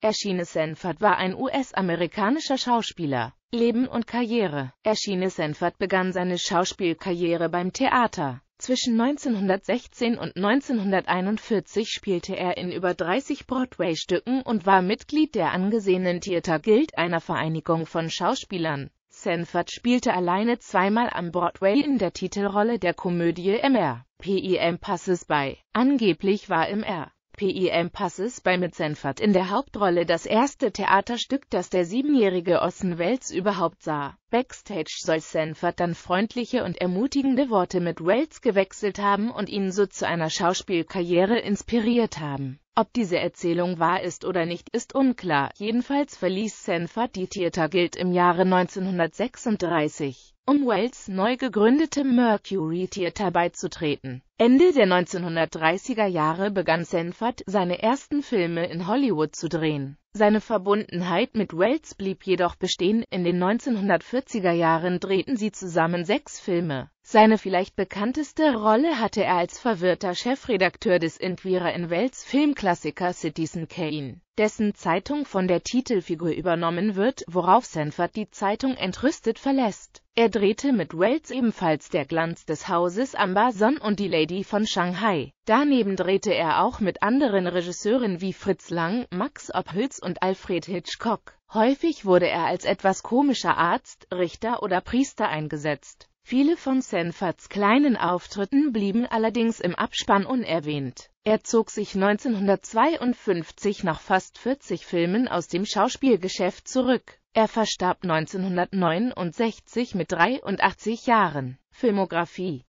Erschiene Sanford war ein US-amerikanischer Schauspieler. Leben und Karriere Erschiene Sanford begann seine Schauspielkarriere beim Theater. Zwischen 1916 und 1941 spielte er in über 30 Broadway-Stücken und war Mitglied der angesehenen Theater Guild, einer Vereinigung von Schauspielern. Sanford spielte alleine zweimal am Broadway in der Titelrolle der Komödie Mr. P.E.M. Passes bei. Angeblich war Mr. PIM-Passes bei Mitzenfert in der Hauptrolle das erste Theaterstück, das der siebenjährige Ossenwels überhaupt sah Backstage soll Sanford dann freundliche und ermutigende Worte mit Wells gewechselt haben und ihn so zu einer Schauspielkarriere inspiriert haben. Ob diese Erzählung wahr ist oder nicht, ist unklar. Jedenfalls verließ Sanford die Theater Guild im Jahre 1936 um Wells neu gegründete Mercury Theater beizutreten. Ende der 1930er Jahre begann Sanford, seine ersten Filme in Hollywood zu drehen. Seine Verbundenheit mit Wells blieb jedoch bestehen, in den 1940er Jahren drehten sie zusammen sechs Filme. Seine vielleicht bekannteste Rolle hatte er als verwirrter Chefredakteur des Inquirer in Wels Filmklassiker Citizen Kane, dessen Zeitung von der Titelfigur übernommen wird, worauf Sanford die Zeitung entrüstet verlässt. Er drehte mit Wells ebenfalls Der Glanz des Hauses Amber Son und Die Lady von Shanghai. Daneben drehte er auch mit anderen Regisseuren wie Fritz Lang, Max Ophüls und Alfred Hitchcock. Häufig wurde er als etwas komischer Arzt, Richter oder Priester eingesetzt. Viele von Sanfords kleinen Auftritten blieben allerdings im Abspann unerwähnt. Er zog sich 1952 nach fast 40 Filmen aus dem Schauspielgeschäft zurück. Er verstarb 1969 mit 83 Jahren. Filmografie